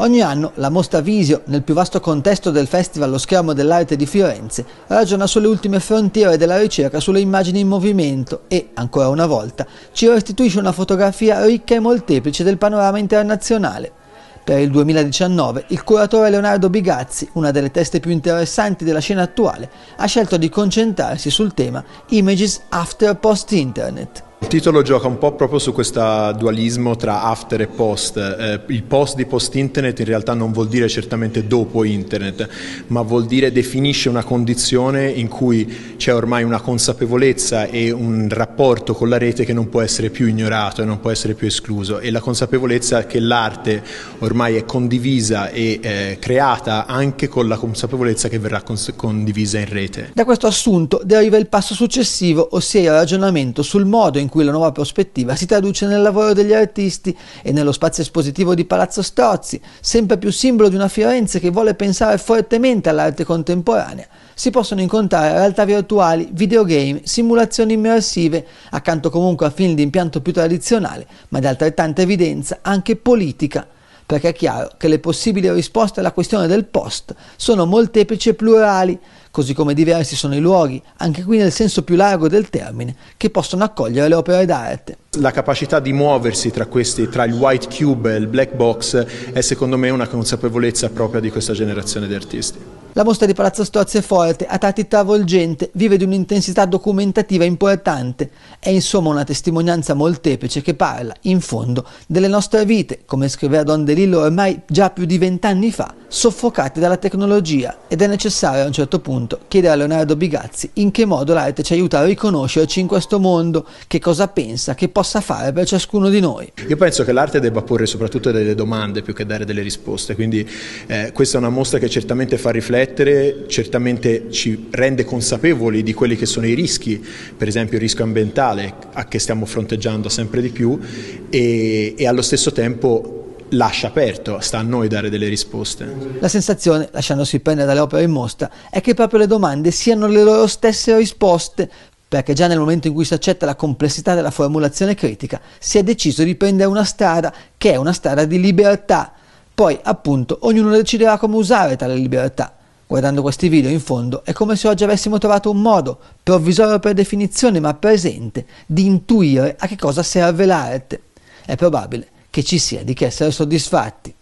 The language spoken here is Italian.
Ogni anno la Mostra Visio, nel più vasto contesto del Festival Lo Schermo dell'Arte di Firenze, ragiona sulle ultime frontiere della ricerca sulle immagini in movimento e, ancora una volta, ci restituisce una fotografia ricca e molteplice del panorama internazionale. Per il 2019 il curatore Leonardo Bigazzi, una delle teste più interessanti della scena attuale, ha scelto di concentrarsi sul tema Images After Post Internet. Il titolo gioca un po' proprio su questo dualismo tra after e post. Eh, il post di post internet in realtà non vuol dire certamente dopo internet, ma vuol dire definisce una condizione in cui c'è ormai una consapevolezza e un rapporto con la rete che non può essere più ignorato e non può essere più escluso. E la consapevolezza che l'arte ormai è condivisa e eh, creata anche con la consapevolezza che verrà cons- condivisa in rete. Da questo assunto deriva il passo successivo, ossia il ragionamento sul modo in in cui la nuova prospettiva si traduce nel lavoro degli artisti e nello spazio espositivo di Palazzo Strozzi, sempre più simbolo di una Firenze che vuole pensare fortemente all'arte contemporanea, si possono incontrare realtà virtuali, videogame, simulazioni immersive, accanto comunque a film di impianto più tradizionale, ma di altrettanta evidenza anche politica perché è chiaro che le possibili risposte alla questione del post sono molteplici e plurali, così come diversi sono i luoghi, anche qui nel senso più largo del termine, che possono accogliere le opere d'arte. La capacità di muoversi tra questi, tra il white cube e il black box, è secondo me una consapevolezza propria di questa generazione di artisti. La mostra di Palazzo Strozzi è forte, a tratti travolgente, vive di un'intensità documentativa importante. È insomma una testimonianza molteplice che parla, in fondo, delle nostre vite, come scriveva Don DeLillo ormai già più di vent'anni fa, soffocate dalla tecnologia ed è necessario a un certo punto chiedere a Leonardo Bigazzi in che modo l'arte ci aiuta a riconoscerci in questo mondo, che cosa pensa che possa fare per ciascuno di noi. Io penso che l'arte debba porre soprattutto delle domande più che dare delle risposte, quindi eh, questa è una mostra che certamente fa riflettere riflettere certamente ci rende consapevoli di quelli che sono i rischi, per esempio il rischio ambientale che stiamo fronteggiando sempre di più e, e allo stesso tempo lascia aperto, sta a noi dare delle risposte. La sensazione, lasciandosi prendere dalle opere in mostra, è che proprio le domande siano le loro stesse risposte, perché già nel momento in cui si accetta la complessità della formulazione critica, si è deciso di prendere una strada che è una strada di libertà. Poi, appunto, ognuno deciderà come usare tale libertà. Guardando questi video in fondo è come se oggi avessimo trovato un modo, provvisorio per definizione ma presente, di intuire a che cosa serve l'arte. È probabile che ci sia di che essere soddisfatti.